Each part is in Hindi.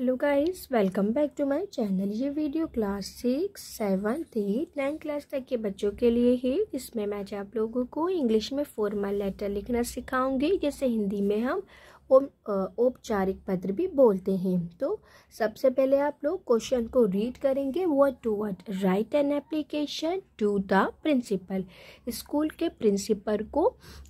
hello guys welcome back to my channel ये video class six seventh eight ninth class तक के बच्चों के लिए है इसमें मैं आप लोगों को इंग्लिश में फॉर्मल लेटर लिखना सिखाऊंगी जैसे हिंदी में हम औपचारिक पत्र भी बोलते हैं तो सबसे पहले आप लोग क्वेश्चन को रीड करेंगे what to what write an application to the principal school के प्रिंसिपल को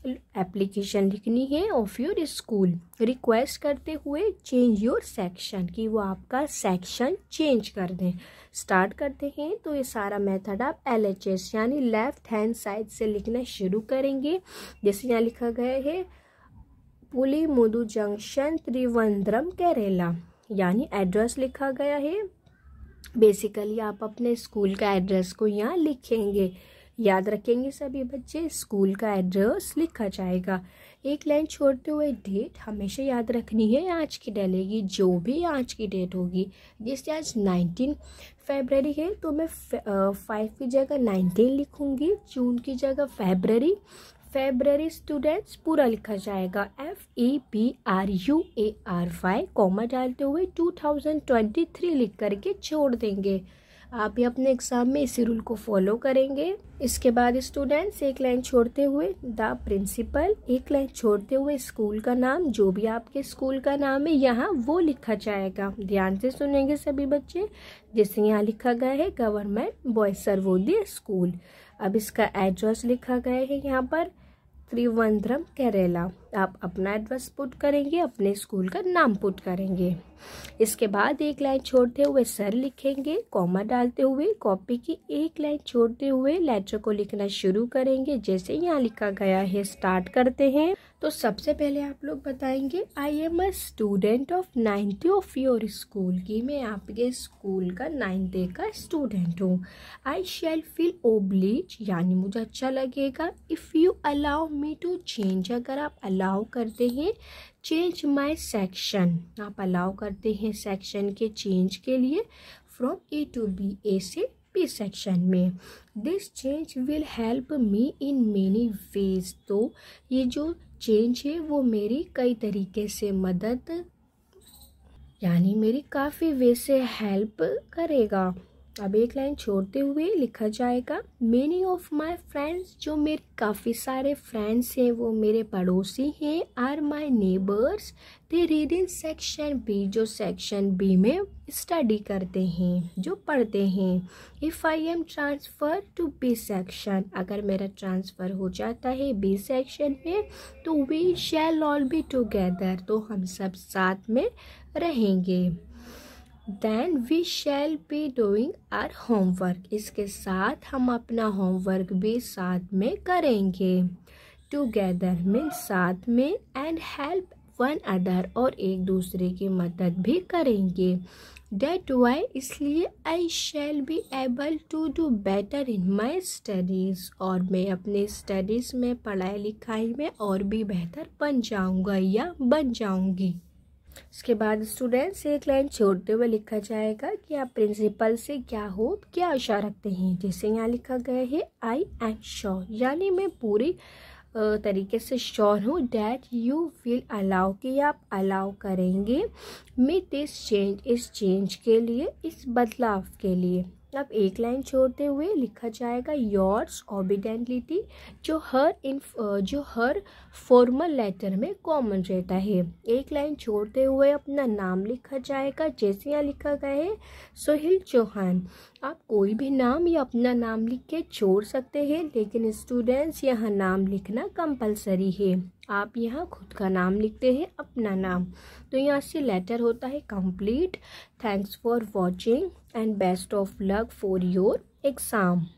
एप्लीकेशन लिखनी है ऑफ योर स्कूल रिक्वेस्ट करते हुए चेंज योर सेक्शन कि वो आपका सेक्शन चेंज कर दें स्टार्ट करते हैं तो ये सारा मेथड आप एल एच एस यानी लेफ्ट हैंड साइड से लिखना शुरू करेंगे जैसे यहाँ लिखा गया है पुलीमुदु जंक्शन त्रिवंद्रम केरला यानी एड्रेस लिखा गया है बेसिकली आप अपने स्कूल का एड्रेस को यहाँ लिखेंगे याद रखेंगे सभी बच्चे स्कूल का एड्रेस लिखा जाएगा एक लाइन छोड़ते हुए डेट हमेशा याद रखनी है आज की डलेगी जो भी आज की डेट होगी जैसे आज नाइनटीन फेबररी है तो मैं फाइव की जगह नाइनटीन लिखूँगी जून की जगह फेबररी फेबररी स्टूडेंट्स पूरा लिखा जाएगा F A P R U A R Y comma डालते हुए 2023 लिख करके छोड़ देंगे आप भी अपने एग्ज़ाम में इसी रूल को फॉलो करेंगे इसके बाद स्टूडेंट्स एक लाइन छोड़ते हुए द प्रिंसिपल एक लाइन छोड़ते हुए स्कूल का नाम जो भी आपके स्कूल का नाम है यहाँ वो लिखा जाएगा ध्यान से सुनेंगे सभी बच्चे जैसे यहाँ लिखा गया है गवर्नमेंट बॉय सर्वोदय स्कूल अब इसका एड्रेस लिखा गया है यहाँ पर त्रिवंद्रम केरला आप अपना एड्रेस पुट करेंगे अपने स्कूल का नाम पुट करेंगे इसके बाद एक लाइन छोड़ते हुए सर लिखेंगे कॉमा डालते हुए कॉपी की एक लाइन छोड़ते हुए लेटर को लिखना शुरू करेंगे जैसे यहाँ लिखा गया है स्टार्ट करते हैं तो सबसे पहले आप लोग बताएंगे I am a student of ninth of your school की मैं आपके स्कूल का नाइन्थ का स्टूडेंट हूँ आई शेल फील ओब्लीच यानी मुझे अच्छा लगेगा if you allow me to change अगर आप अलाउ करते हैं चेंज माय सेक्शन आप अलाउ करते हैं सेक्शन के चेंज के लिए from A to B A से बी सेक्शन में this change will help me in many ways तो ये जो चेंज है वो मेरी कई तरीके से मदद यानी मेरी काफ़ी वे से हेल्प करेगा अब एक लाइन छोड़ते हुए लिखा जाएगा मेनी ऑफ माई फ्रेंड्स जो मेरे काफ़ी सारे फ्रेंड्स हैं वो मेरे पड़ोसी हैं are my neighbours they read in section B जो सेक्शन बी में स्टडी करते हैं जो पढ़ते हैं if I am transfer to B section अगर मेरा ट्रांसफ़र हो जाता है बी सेक्शन में तो we shall all be together तो हम सब साथ में रहेंगे then we shall be doing our homework इसके साथ हम अपना होमवर्क भी साथ में करेंगे टूगेदर मीन साथ में एंड हेल्प वन अदर और एक दूसरे की मदद भी करेंगे डेट वाई इसलिए I shall be able to do better in my studies और मैं अपने स्टडीज़ में पढ़ाई लिखाई में और भी बेहतर बन जाऊँगा या बन जाऊँगी इसके बाद स्टूडेंट्स एक लाइन छोड़ते हुए लिखा जाएगा कि आप प्रिंसिपल से क्या हो क्या आशा रखते हैं जैसे यहाँ लिखा गया है आई एम श्योर यानी मैं पूरी तरीके से श्योर हूँ डैट यू विल अलाउ कि आप अलाउ करेंगे मिथ इस चेंज इस चेंज के लिए इस बदलाव के लिए अब एक लाइन छोड़ते हुए लिखा जाएगा योर्स ओबिडेंटलिटी जो हर इन जो हर फॉर्मल लेटर में कॉमन रहता है एक लाइन छोड़ते हुए अपना नाम लिखा जाएगा जैसे यहाँ लिखा गया है सोहिल चौहान आप कोई भी नाम या अपना नाम लिख के छोड़ सकते हैं लेकिन स्टूडेंट्स यहाँ नाम लिखना कंपलसरी है आप यहाँ खुद का नाम लिखते हैं अपना नाम तो यहाँ से लेटर होता है complete thanks for watching and best of luck for your exam